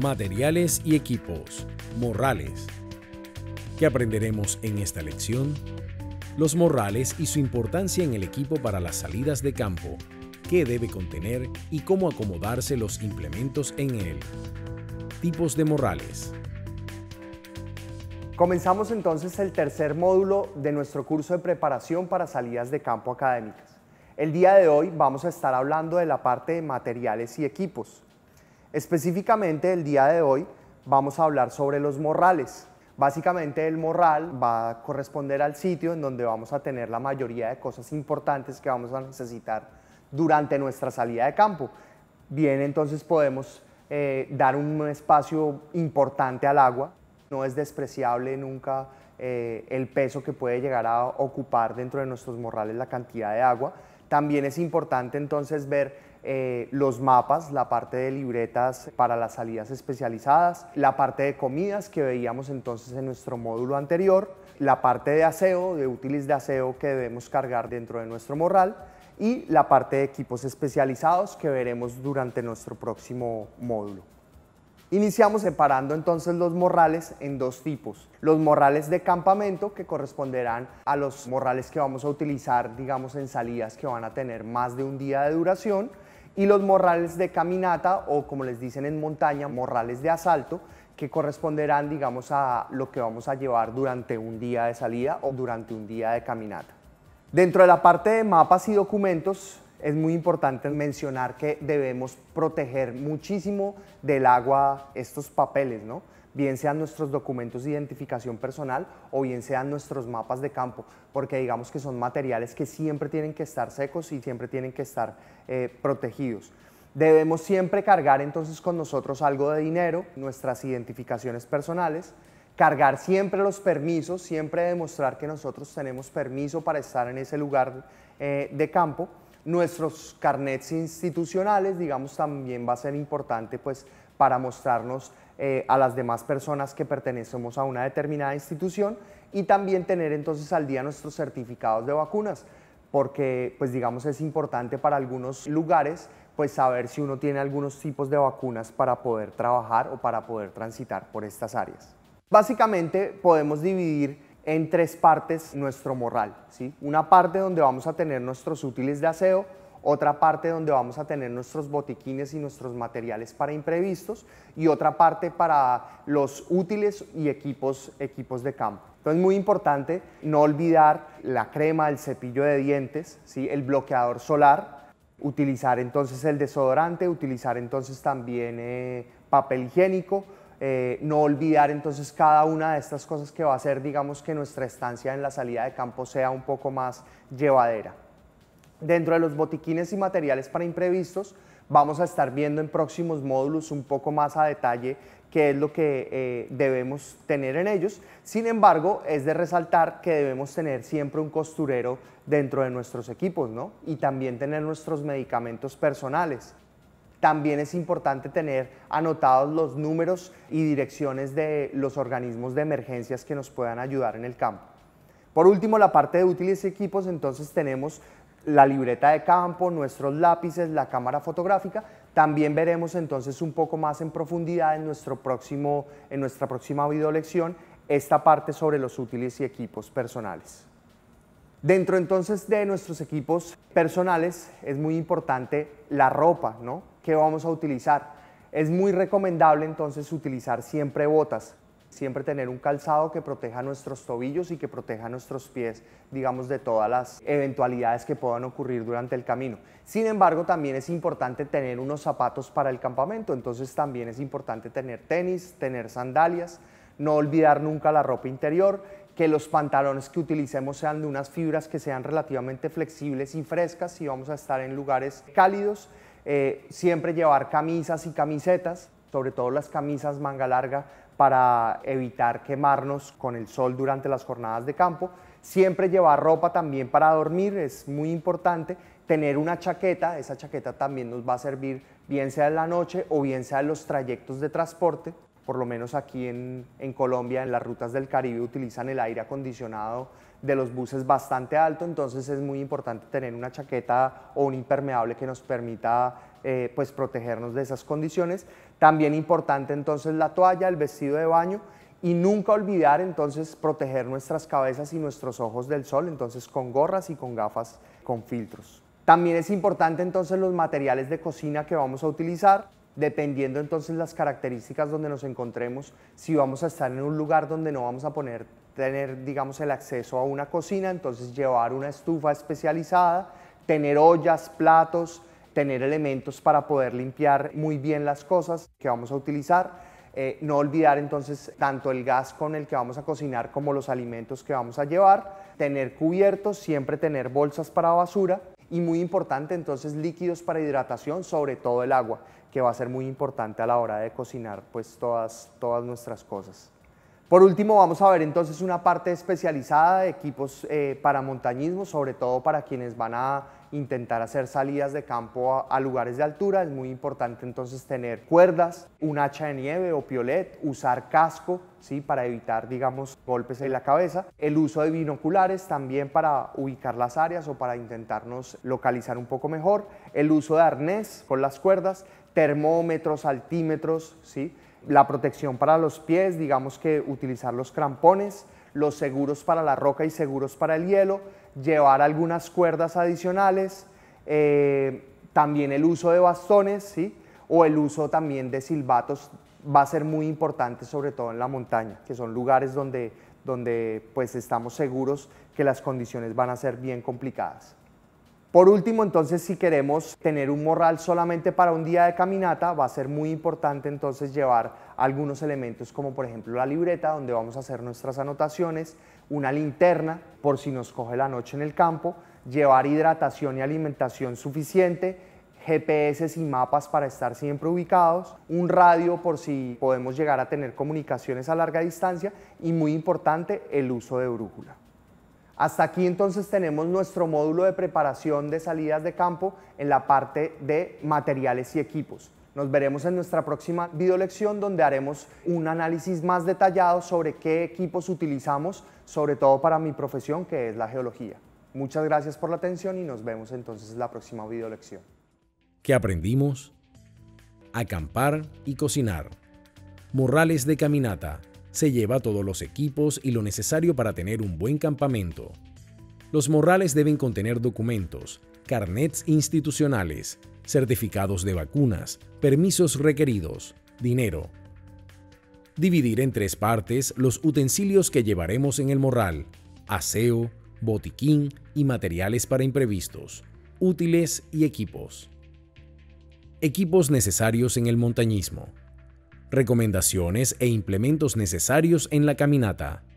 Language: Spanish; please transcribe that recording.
materiales y equipos, morrales. ¿Qué aprenderemos en esta lección? Los morrales y su importancia en el equipo para las salidas de campo, qué debe contener y cómo acomodarse los implementos en él. Tipos de morrales. Comenzamos entonces el tercer módulo de nuestro curso de preparación para salidas de campo académicas. El día de hoy vamos a estar hablando de la parte de materiales y equipos. Específicamente el día de hoy vamos a hablar sobre los morrales. Básicamente el morral va a corresponder al sitio en donde vamos a tener la mayoría de cosas importantes que vamos a necesitar durante nuestra salida de campo. Bien, entonces podemos eh, dar un espacio importante al agua. No es despreciable nunca eh, el peso que puede llegar a ocupar dentro de nuestros morrales la cantidad de agua. También es importante entonces ver eh, los mapas, la parte de libretas para las salidas especializadas, la parte de comidas que veíamos entonces en nuestro módulo anterior, la parte de aseo, de útiles de aseo que debemos cargar dentro de nuestro morral y la parte de equipos especializados que veremos durante nuestro próximo módulo. Iniciamos separando entonces los morrales en dos tipos. Los morrales de campamento que corresponderán a los morrales que vamos a utilizar, digamos, en salidas que van a tener más de un día de duración y los morrales de caminata o como les dicen en montaña, morrales de asalto, que corresponderán, digamos, a lo que vamos a llevar durante un día de salida o durante un día de caminata. Dentro de la parte de mapas y documentos, es muy importante mencionar que debemos proteger muchísimo del agua estos papeles, ¿no? bien sean nuestros documentos de identificación personal o bien sean nuestros mapas de campo, porque digamos que son materiales que siempre tienen que estar secos y siempre tienen que estar eh, protegidos. Debemos siempre cargar entonces con nosotros algo de dinero, nuestras identificaciones personales, cargar siempre los permisos, siempre demostrar que nosotros tenemos permiso para estar en ese lugar eh, de campo Nuestros carnets institucionales, digamos, también va a ser importante pues, para mostrarnos eh, a las demás personas que pertenecemos a una determinada institución y también tener entonces al día nuestros certificados de vacunas, porque pues digamos es importante para algunos lugares pues saber si uno tiene algunos tipos de vacunas para poder trabajar o para poder transitar por estas áreas. Básicamente podemos dividir en tres partes nuestro morral. ¿sí? Una parte donde vamos a tener nuestros útiles de aseo, otra parte donde vamos a tener nuestros botiquines y nuestros materiales para imprevistos y otra parte para los útiles y equipos, equipos de campo. Entonces, muy importante no olvidar la crema, el cepillo de dientes, ¿sí? el bloqueador solar, utilizar entonces el desodorante, utilizar entonces también eh, papel higiénico, eh, no olvidar entonces cada una de estas cosas que va a hacer, digamos, que nuestra estancia en la salida de campo sea un poco más llevadera. Dentro de los botiquines y materiales para imprevistos, vamos a estar viendo en próximos módulos un poco más a detalle qué es lo que eh, debemos tener en ellos. Sin embargo, es de resaltar que debemos tener siempre un costurero dentro de nuestros equipos, Y también tener nuestros medicamentos personales. También es importante tener anotados los números y direcciones de los organismos de emergencias que nos puedan ayudar en el campo. Por último, la parte de útiles y equipos, entonces tenemos la libreta de campo, nuestros lápices, la cámara fotográfica. También veremos entonces un poco más en profundidad en, nuestro próximo, en nuestra próxima videolección esta parte sobre los útiles y equipos personales. Dentro entonces de nuestros equipos personales es muy importante la ropa, ¿no? que vamos a utilizar. Es muy recomendable entonces utilizar siempre botas, siempre tener un calzado que proteja nuestros tobillos y que proteja nuestros pies, digamos, de todas las eventualidades que puedan ocurrir durante el camino. Sin embargo, también es importante tener unos zapatos para el campamento, entonces también es importante tener tenis, tener sandalias, no olvidar nunca la ropa interior, que los pantalones que utilicemos sean de unas fibras que sean relativamente flexibles y frescas si vamos a estar en lugares cálidos eh, siempre llevar camisas y camisetas, sobre todo las camisas manga larga, para evitar quemarnos con el sol durante las jornadas de campo. Siempre llevar ropa también para dormir, es muy importante. Tener una chaqueta, esa chaqueta también nos va a servir bien sea en la noche o bien sea en los trayectos de transporte por lo menos aquí en, Colombia, en las rutas del Caribe, utilizan el aire acondicionado de los buses bastante alto, entonces es muy importante tener una chaqueta o un impermeable que nos permita eh, pues protegernos de esas condiciones. También importante entonces la toalla, el vestido de baño y nunca olvidar entonces proteger nuestras cabezas y nuestros ojos del sol, entonces con gorras y con gafas con filtros. También es importante entonces los materiales de cocina que vamos a utilizar dependiendo entonces las características donde nos encontremos, si vamos a estar en un lugar donde no vamos a poner, tener, digamos, el acceso a una cocina, entonces llevar una estufa especializada, tener ollas, platos, tener elementos para poder limpiar muy bien las cosas que vamos a utilizar. Eh, no olvidar entonces tanto el gas con el que vamos a cocinar como los alimentos que vamos a llevar, tener cubiertos, siempre tener bolsas para basura y muy importante entonces líquidos para hidratación, sobre todo el agua que va a ser muy importante a la hora de cocinar pues todas, todas nuestras cosas. Por último vamos a ver entonces una parte especializada de equipos eh, para montañismo, sobre todo para quienes van a intentar hacer salidas de campo a, lugares de altura. Es muy importante entonces tener cuerdas, un hacha de nieve o piolet, usar casco ¿sí? para evitar digamos golpes en la cabeza, el uso de binoculares también para ubicar las áreas o para intentarnos localizar un poco mejor, el uso de arnés con las cuerdas termómetros, altímetros, ¿sí? la protección para los pies, digamos que utilizar los crampones, los seguros para la roca y seguros para el hielo, llevar algunas cuerdas adicionales, eh, también el uso de bastones ¿sí? o el uso también de silbatos va a ser muy importante, sobre todo en la montaña, que son lugares donde, donde pues estamos seguros que las condiciones van a ser bien complicadas. Por último, entonces, si queremos tener un morral solamente para un día de caminata, va a ser muy importante entonces llevar algunos elementos como por ejemplo la libreta donde vamos a hacer nuestras anotaciones, una linterna por si nos coge la noche en el campo, llevar hidratación y alimentación suficiente, GPS y mapas para estar siempre ubicados, un radio por si podemos llegar a tener comunicaciones a larga distancia y muy importante, el uso de brújula. Hasta aquí entonces tenemos nuestro módulo de preparación de salidas de campo en la parte de materiales y equipos. Nos veremos en nuestra próxima videolección donde haremos un análisis más detallado sobre qué equipos utilizamos, sobre todo para mi profesión que es la geología. Muchas gracias por la atención y nos vemos entonces en la próxima videolección. ¿Qué aprendimos? Acampar y cocinar. Morrales de caminata. Se lleva todos los equipos y lo necesario para tener un buen campamento. Los morrales deben contener documentos, carnets institucionales, certificados de vacunas, permisos requeridos, dinero. Dividir en tres partes los utensilios que llevaremos en el morral, aseo, botiquín y materiales para imprevistos, útiles y equipos. Equipos necesarios en el montañismo recomendaciones e implementos necesarios en la caminata.